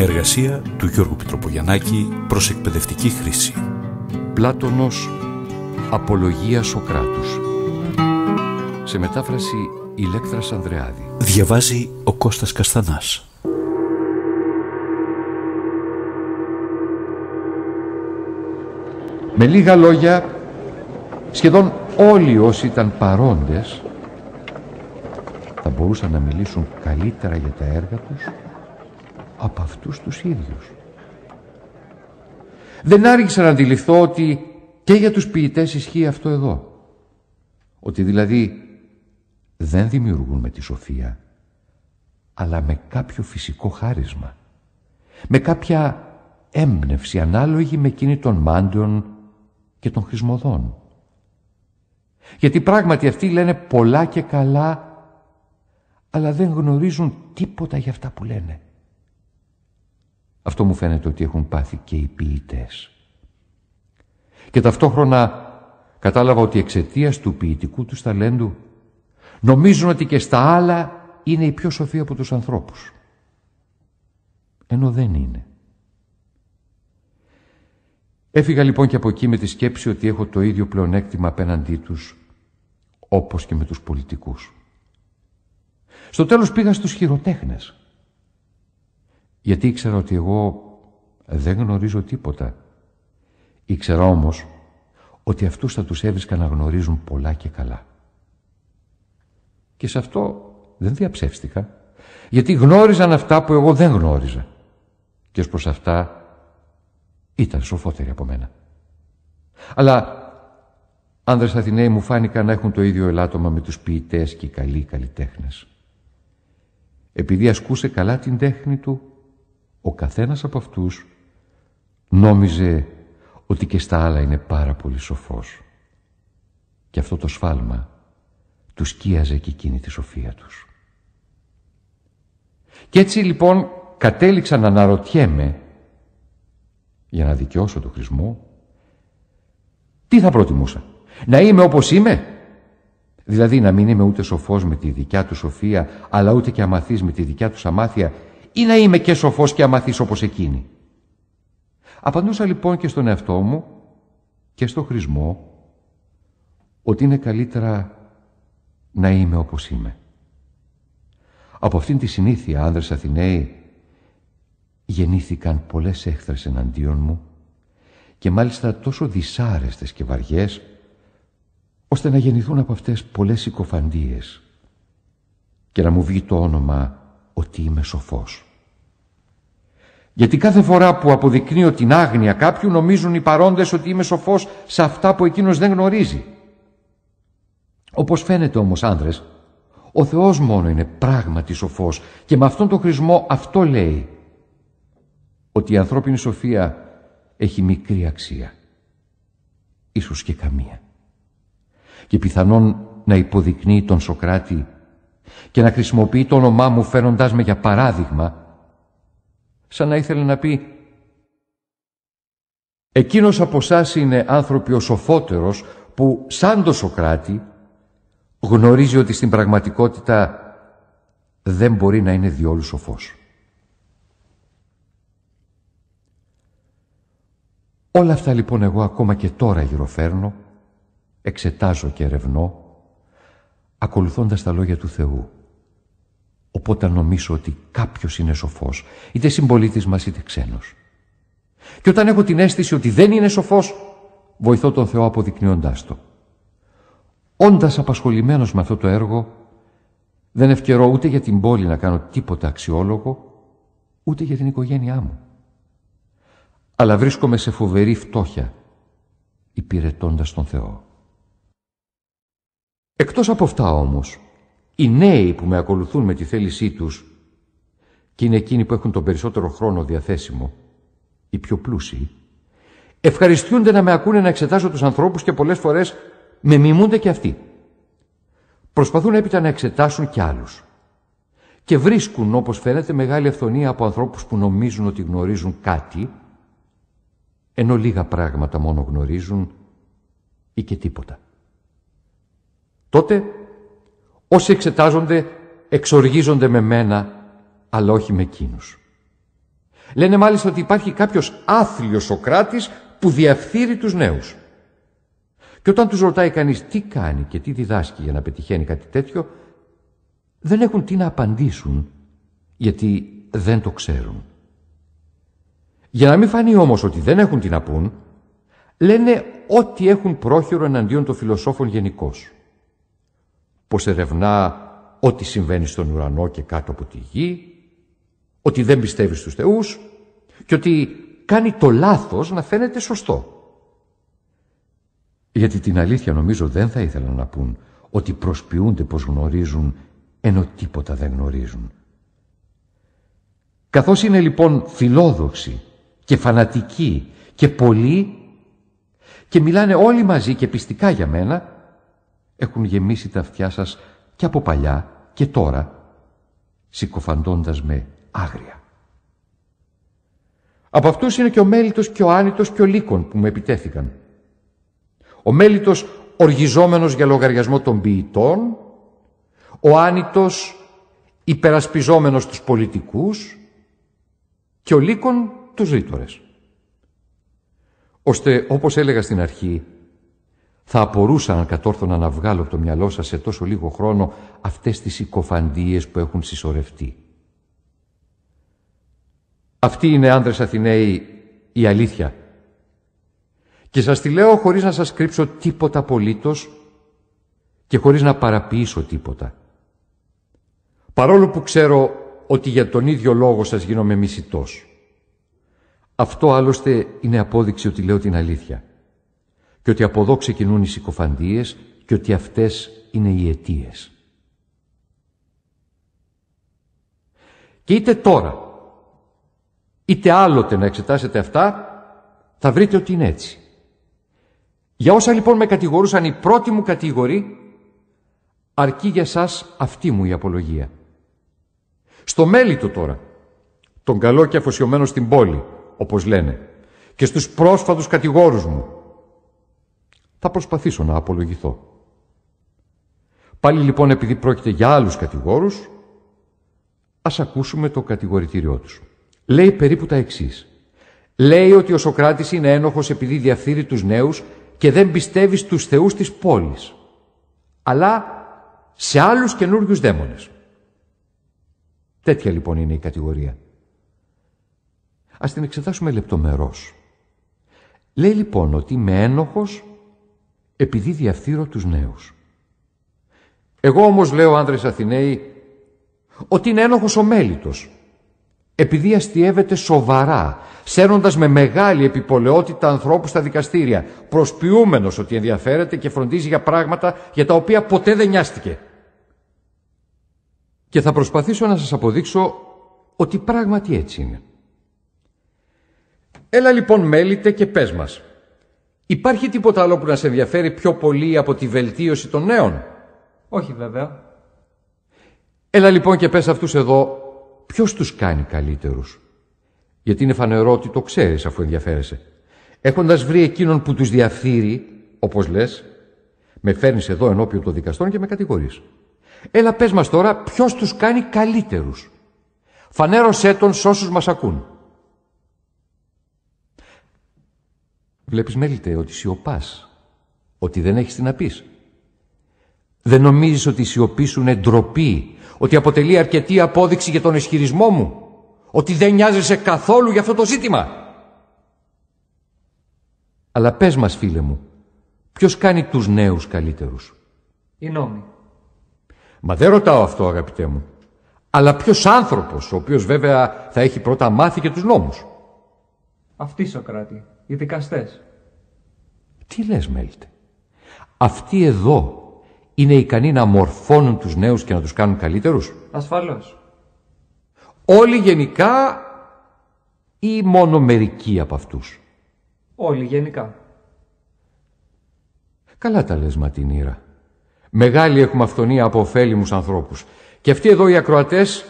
Μια εργασία του Γιώργου Πιτροπογιαννάκη προς εκπαιδευτική χρήση. Πλάτωνος Απολογία Σοκράτους Σε μετάφραση Ηλέκτρας Ανδρεάδη Διαβάζει ο Κώστας Καστανάς Με λίγα λόγια σχεδόν όλοι όσοι ήταν παρόντες θα μπορούσαν να μιλήσουν καλύτερα για τα έργα τους από αυτούς τους ίδιους. Δεν άργησα να αντιληφθώ ότι και για τους ποιητές ισχύει αυτό εδώ. Ότι δηλαδή δεν δημιουργούν με τη σοφία, αλλά με κάποιο φυσικό χάρισμα. Με κάποια έμπνευση ανάλογη με εκείνη των μάντων και των χρησμοδών. Γιατί πράγματι αυτοί λένε πολλά και καλά, αλλά δεν γνωρίζουν τίποτα για αυτά που λένε. Αυτό μου φαίνεται ότι έχουν πάθει και οι ποιητές. Και ταυτόχρονα κατάλαβα ότι εξαιτίας του ποιητικού τους ταλέντου νομίζουν ότι και στα άλλα είναι η πιο σοφοί από τους ανθρώπους. Ενώ δεν είναι. Έφυγα λοιπόν και από εκεί με τη σκέψη ότι έχω το ίδιο πλεονέκτημα απέναντί τους, όπως και με τους πολιτικούς. Στο τέλος πήγα στους χειροτέχνες γιατί ήξερα ότι εγώ δεν γνωρίζω τίποτα. Ήξερα όμως ότι αυτούς θα τους έβρισκα να γνωρίζουν πολλά και καλά. Και σε αυτό δεν διαψεύστηκα, γιατί γνώριζαν αυτά που εγώ δεν γνώριζα. Και ως προς αυτά ήταν σοφότεροι από μένα. Αλλά άνδρες Αθηναίοι μου φάνηκαν να έχουν το ίδιο ελάττωμα με τους ποιητές και οι καλοί καλλιτέχνες. Επειδή ασκούσε καλά την τέχνη του, ο καθένας από αυτούς νόμιζε ότι και στα άλλα είναι πάρα πολύ σοφός. Και αυτό το σφάλμα τους σκίαζε και εκείνη τη σοφία τους. Και έτσι λοιπόν κατέληξα να αναρωτιέμαι για να δικαιώσω το χρησμό τι θα προτιμούσα. Να είμαι όπως είμαι. Δηλαδή να μην είμαι ούτε σοφός με τη δικιά του σοφία αλλά ούτε και αμαθής με τη δικιά του αμάθεια ή να είμαι και σοφός και αμαθής όπως εκείνη. Απαντούσα λοιπόν και στον εαυτό μου και στο χρησμό ότι είναι καλύτερα να είμαι όπως είμαι. Από αυτήν τη συνήθεια άνδρες Αθηναίοι γεννήθηκαν πολλές έχθρες εναντίον μου και μάλιστα τόσο δυσάρεστες και βαριές ώστε να γεννηθούν από αυτές πολλές συκοφαντίες και να μου βγει το όνομα ότι είμαι σοφός. Γιατί κάθε φορά που αποδεικνύω την άγνοια κάποιου νομίζουν οι παρόντες ότι είμαι σοφός σε αυτά που εκείνος δεν γνωρίζει. Όπως φαίνεται όμως άνδρες, ο Θεός μόνο είναι πράγματι σοφός και με αυτόν τον χρησμό αυτό λέει ότι η ανθρώπινη σοφία έχει μικρή αξία, ίσως και καμία. Και πιθανόν να υποδεικνύει τον Σοκράτη και να χρησιμοποιεί το όνομά μου φέροντάς με για παράδειγμα σαν να ήθελε να πει «Εκείνος από εσάς είναι άνθρωποι ο σοφότερος που σαν το Σοκράτη γνωρίζει ότι στην πραγματικότητα δεν μπορεί να είναι διόλου σοφός». Όλα αυτά λοιπόν εγώ ακόμα και τώρα γυροφέρνω, εξετάζω και ερευνώ, ακολουθώντας τα λόγια του Θεού. Οπότε νομίζω ότι κάποιος είναι σοφός, είτε συμπολίτης μας είτε ξένος. Και όταν έχω την αίσθηση ότι δεν είναι σοφός, βοηθώ τον Θεό αποδεικνύοντάς το. Όντας απασχολημένος με αυτό το έργο, δεν ευκαιρώ ούτε για την πόλη να κάνω τίποτα αξιόλογο, ούτε για την οικογένειά μου. Αλλά βρίσκομαι σε φοβερή φτώχεια, υπηρετώντας τον Θεό. Εκτός από αυτά όμως, οι νέοι που με ακολουθούν με τη θέλησή τους και είναι εκείνοι που έχουν τον περισσότερο χρόνο διαθέσιμο, οι πιο πλούσιοι, ευχαριστούνται να με ακούνε να εξετάσω τους ανθρώπους και πολλές φορές με μιμούνται και αυτοί. Προσπαθούν έπειτα να εξετάσουν και άλλους. Και βρίσκουν, όπως φαίνεται, μεγάλη ευθονία από ανθρώπους που νομίζουν ότι γνωρίζουν κάτι, ενώ λίγα πράγματα μόνο γνωρίζουν ή και τίποτα. Τότε Όσοι εξετάζονται, εξοργίζονται με μένα, αλλά όχι με εκείνους. Λένε μάλιστα ότι υπάρχει κάποιος άθλιος Σοκράτης που διαφθείρει τους νέους. Και όταν τους ρωτάει κανείς τι κάνει και τι διδάσκει για να πετυχαίνει κάτι τέτοιο, δεν έχουν τι να απαντήσουν, γιατί δεν το ξέρουν. Για να μην φανεί όμως ότι δεν έχουν τι να πούν, λένε ό,τι έχουν πρόχειρο εναντίον των φιλοσόφων γενικώς πως ερευνά ό,τι συμβαίνει στον ουρανό και κάτω από τη γη, ότι δεν πιστεύει στους θεούς και ότι κάνει το λάθος να φαίνεται σωστό. Γιατί την αλήθεια νομίζω δεν θα ήθελα να πούν ότι προσποιούνται πως γνωρίζουν ενώ τίποτα δεν γνωρίζουν. Καθώς είναι λοιπόν φιλόδοξοι και φανατικοί και πολλοί και μιλάνε όλοι μαζί και πιστικά για μένα, έχουν γεμίσει τα αυτιά σας και από παλιά και τώρα, συκοφαντώντας με άγρια. Από αυτούς είναι και ο Μέλιτος και ο Άνιτος και ο λύκων που με επιτέθηκαν. Ο Μέλιτος οργιζόμενος για λογαριασμό των ποιητών, ο Άνιτος υπερασπιζόμενος τους πολιτικούς και ο λύκων τους ρήτορες. Ώστε, όπως έλεγα στην αρχή, θα απορούσα να κατόρθωνα να βγάλω από το μυαλό σας σε τόσο λίγο χρόνο αυτές τις οικοφαντίες που έχουν συσσωρευτεί. Αυτή είναι, άνδρες Αθηναίοι, η αλήθεια. Και σας τη λέω χωρίς να σας κρύψω τίποτα απολύτως και χωρίς να παραποιήσω τίποτα. Παρόλο που ξέρω ότι για τον ίδιο λόγο σας γίνομαι μισητός. Αυτό άλλωστε είναι απόδειξη ότι λέω την αλήθεια και ότι από εδώ ξεκινούν οι συκοφαντίες και ότι αυτές είναι οι αιτίες. Και είτε τώρα, είτε άλλοτε να εξετάσετε αυτά, θα βρείτε ότι είναι έτσι. Για όσα λοιπόν με κατηγορούσαν οι πρώτοι μου κατηγοροί, αρκεί για σας αυτή μου η απολογία. Στο του τώρα, τον καλό και αφοσιωμένο στην πόλη, όπως λένε, και στους πρόσφατους κατηγόρους μου, θα προσπαθήσω να απολογηθώ. Πάλι λοιπόν επειδή πρόκειται για άλλους κατηγόρους, ας ακούσουμε το κατηγορητήριό τους. Λέει περίπου τα εξής. Λέει ότι ο Σοκράτης είναι ένοχος επειδή διαφθείρει τους νέους και δεν πιστεύει στους θεούς της πόλης, αλλά σε άλλους καινούριους δαίμονες. Τέτοια λοιπόν είναι η κατηγορία. Ας την εξετάσουμε λεπτομερώς. Λέει λοιπόν ότι είμαι ένοχος επειδή διαφθείρω τους νέους. Εγώ όμως λέω άνδρες Αθηναίοι ότι είναι ένοχος ο μέλητος επειδή αστιεύεται σοβαρά, σέρνοντας με μεγάλη επιπολαιότητα ανθρώπους στα δικαστήρια, προσποιούμενος ότι ενδιαφέρεται και φροντίζει για πράγματα για τα οποία ποτέ δεν νοιάστηκε. Και θα προσπαθήσω να σας αποδείξω ότι πράγματι έτσι είναι. Έλα λοιπόν μέλητε και πες μας. Υπάρχει τίποτα άλλο που να σε ενδιαφέρει πιο πολύ από τη βελτίωση των νέων. Όχι βέβαια. Έλα λοιπόν και πες αυτούς εδώ ποιος τους κάνει καλύτερους. Γιατί είναι φανερό ότι το ξέρεις αφού ενδιαφέρεσαι. Έχοντας βρει εκείνον που τους διαφθείρει, όπως λες, με φέρνεις εδώ ενώπιον των δικαστών και με κατηγορείς. Έλα πες μας τώρα ποιος τους κάνει καλύτερους. Φανέρωσέ τον σ' όσους μας ακούν. Βλέπεις Μέλιτε, ότι σιωπάς, ότι δεν έχεις τι να πεις. Δεν νομίζεις ότι η σιωπή ντροπή, ότι αποτελεί αρκετή απόδειξη για τον ισχυρισμό μου, ότι δεν νοιάζεσαι καθόλου για αυτό το ζήτημα. Αλλά πες μας φίλε μου, ποιος κάνει τους νέους καλύτερους. Οι νόμοι. Μα δεν ρωτάω αυτό αγαπητέ μου. Αλλά ποιος άνθρωπος, ο οποίος βέβαια θα έχει πρώτα μάθει και τους νόμους. Αυτή Σοκράτη οι δικαστές. Τι λες Μέλτε, αυτοί εδώ είναι ικανοί να μορφώνουν τους νέους και να τους κάνουν καλύτερους. Ασφαλώς. Όλοι γενικά ή μόνο μερικοί από αυτούς. Όλοι γενικά. Καλά τα λες Ματινίρα. Μεγάλη έχουμε αυθονία από ωφέλιμους ανθρώπους. Και αυτοί εδώ οι ακροατές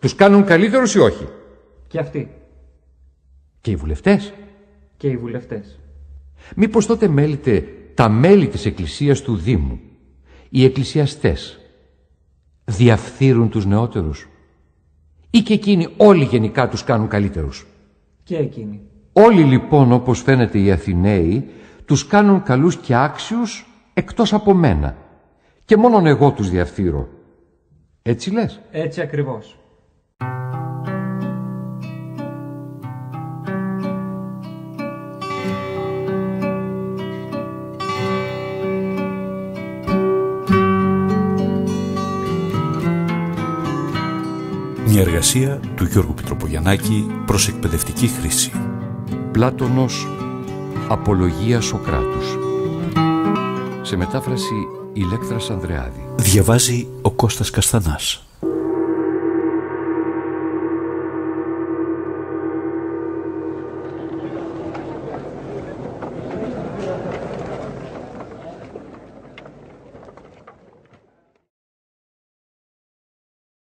τους κάνουν καλύτερους ή όχι. Και αυτοί. Και οι βουλευτές και οι βουλευτές. Μήπως τότε μέλητε τα μέλη της Εκκλησίας του Δήμου, οι εκκλησιαστές, διαφθείρουν τους νεότερους ή και εκείνοι όλοι γενικά τους κάνουν καλύτερους. Και εκείνοι. Όλοι λοιπόν όπως φαίνεται οι Αθηναίοι τους κάνουν καλούς και άξιους εκτός από μένα και μόνον εγώ τους διαφθείρω. Έτσι λες. Έτσι ακριβώς. Μια εργασία του Γιώργου Πιτροπογιαννάκη προς εκπαιδευτική χρήση. Πλάτωνος Απολογία Σοκράτους Σε μετάφραση Ηλέκτρας Ανδρεάδη Διαβάζει ο Κώστας Καστανάς